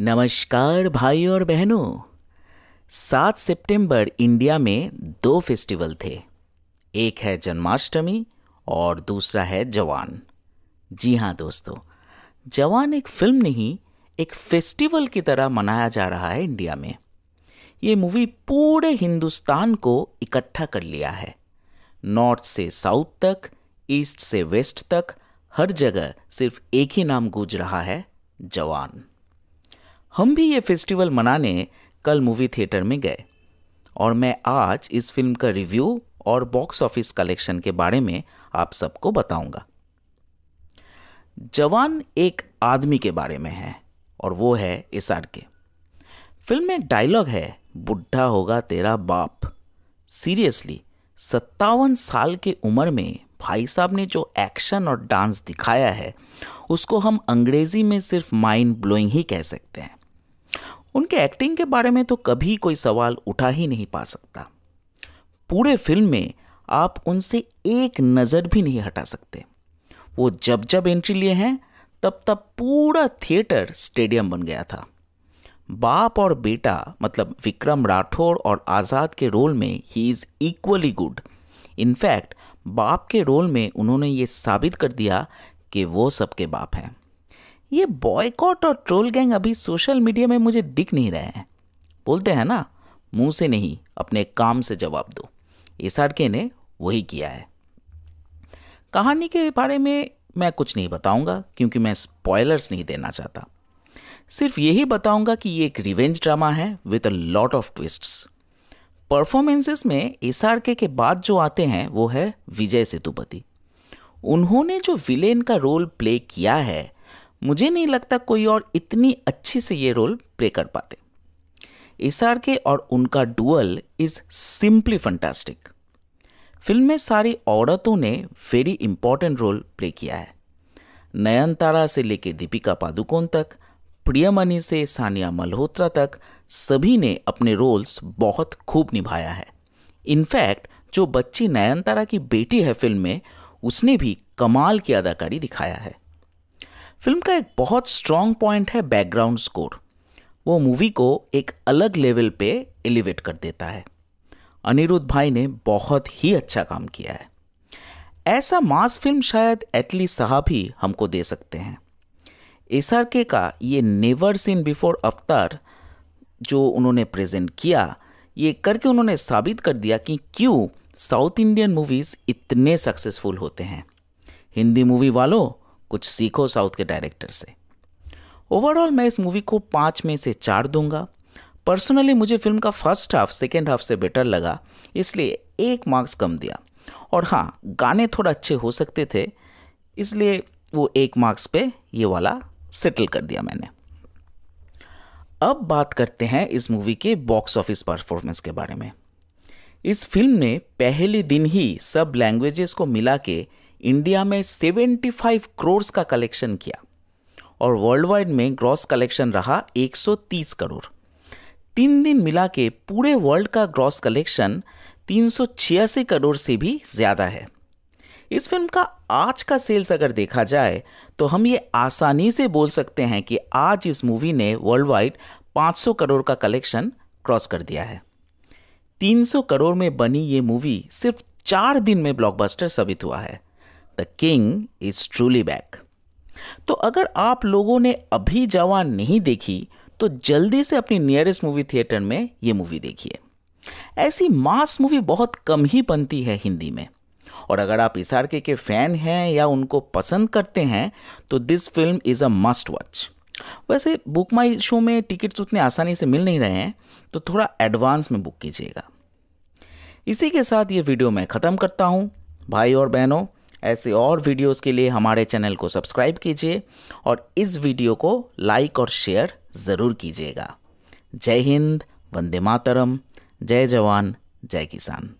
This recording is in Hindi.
नमस्कार भाई और बहनों सात सितंबर इंडिया में दो फेस्टिवल थे एक है जन्माष्टमी और दूसरा है जवान जी हाँ दोस्तों जवान एक फिल्म नहीं एक फेस्टिवल की तरह मनाया जा रहा है इंडिया में ये मूवी पूरे हिंदुस्तान को इकट्ठा कर लिया है नॉर्थ से साउथ तक ईस्ट से वेस्ट तक हर जगह सिर्फ एक ही नाम गूंज रहा है जवान हम भी ये फेस्टिवल मनाने कल मूवी थिएटर में गए और मैं आज इस फिल्म का रिव्यू और बॉक्स ऑफिस कलेक्शन के बारे में आप सबको बताऊंगा जवान एक आदमी के बारे में है और वो है एस आर के फिल्म में डायलॉग है बुढ़ा होगा तेरा बाप सीरियसली सत्तावन साल के उम्र में भाई साहब ने जो एक्शन और डांस दिखाया है उसको हम अंग्रेजी में सिर्फ माइंड ब्लोइंग ही कह सकते हैं उनके एक्टिंग के बारे में तो कभी कोई सवाल उठा ही नहीं पा सकता पूरे फिल्म में आप उनसे एक नज़र भी नहीं हटा सकते वो जब जब एंट्री लिए हैं तब तब पूरा थिएटर स्टेडियम बन गया था बाप और बेटा मतलब विक्रम राठौड़ और आज़ाद के रोल में ही इज़ इक्वली गुड इनफैक्ट बाप के रोल में उन्होंने ये साबित कर दिया कि वो सबके बाप हैं ये बॉयकॉट और ट्रोल गैंग अभी सोशल मीडिया में मुझे दिख नहीं रहे हैं बोलते हैं ना मुंह से नहीं अपने काम से जवाब दो एस ने वही किया है कहानी के बारे में मैं कुछ नहीं बताऊंगा क्योंकि मैं स्पॉयलर्स नहीं देना चाहता सिर्फ यही बताऊंगा कि ये एक रिवेंज ड्रामा है with a lot of twists performances में एस आर के बाद जो आते हैं वो है विजय सेतुपति उन्होंने जो विलेन का रोल प्ले किया है मुझे नहीं लगता कोई और इतनी अच्छे से ये रोल प्ले कर पाते एस आर के और उनका dual is simply fantastic film में सारी औरतों ने वेरी इंपॉर्टेंट रोल प्ले किया है नयनतारा से लेके दीपिका पादुकोण तक प्रियमणि से सानिया मल्होत्रा तक सभी ने अपने रोल्स बहुत खूब निभाया है इनफैक्ट जो बच्ची नयनतारा की बेटी है फिल्म में उसने भी कमाल की अदाकारी दिखाया है फिल्म का एक बहुत स्ट्रॉन्ग पॉइंट है बैकग्राउंड स्कोर वो मूवी को एक अलग लेवल पे एलिवेट कर देता है अनिरुद्ध भाई ने बहुत ही अच्छा काम किया है ऐसा मास फिल्म शायद एटली साहब ही हमको दे सकते हैं एस का ये नेवर सीन बिफोर अवतार जो उन्होंने प्रेजेंट किया ये करके उन्होंने साबित कर दिया कि क्यों साउथ इंडियन मूवीज़ इतने सक्सेसफुल होते हैं हिंदी मूवी वालों कुछ सीखो साउथ के डायरेक्टर से ओवरऑल मैं इस मूवी को पाँच में से चार दूंगा पर्सनली मुझे फिल्म का फर्स्ट हाफ सेकेंड हाफ से बेटर लगा इसलिए एक मार्क्स कम दिया और हाँ गाने थोड़ा अच्छे हो सकते थे इसलिए वो एक मार्क्स पे ये वाला सेटल कर दिया मैंने अब बात करते हैं इस मूवी के बॉक्स ऑफिस परफॉर्मेंस के बारे में इस फिल्म ने पहले दिन ही सब लैंग्वेजेस को मिला के इंडिया में 75 करोड़ का कलेक्शन किया और वर्ल्ड वाइड में ग्रॉस कलेक्शन रहा 130 करोड़ तीन दिन मिला के पूरे वर्ल्ड का ग्रॉस कलेक्शन तीन करोड़ से भी ज़्यादा है इस फिल्म का आज का सेल्स अगर देखा जाए तो हम ये आसानी से बोल सकते हैं कि आज इस मूवी ने वर्ल्ड वाइड 500 करोड़ का कलेक्शन क्रॉस कर दिया है 300 करोड़ में बनी ये मूवी सिर्फ चार दिन में ब्लॉकबस्टर साबित हुआ है the king is truly back तो अगर आप लोगों ने अभी जवान नहीं देखी तो जल्दी से अपनी नियरेस्ट मूवी थिएटर में ये मूवी देखिए ऐसी मास मूवी बहुत कम ही बनती है हिंदी में और अगर आप इस के, के फैन हैं या उनको पसंद करते हैं तो this film is a must watch वैसे बुक माई शो में टिकट्स तो उतने आसानी से मिल नहीं रहे हैं तो थोड़ा एडवांस में बुक कीजिएगा इसी के साथ ये वीडियो मैं ख़त्म करता हूँ भाई और बहनों ऐसे और वीडियोस के लिए हमारे चैनल को सब्सक्राइब कीजिए और इस वीडियो को लाइक और शेयर ज़रूर कीजिएगा जय हिंद वंदे मातरम जय जवान जय किसान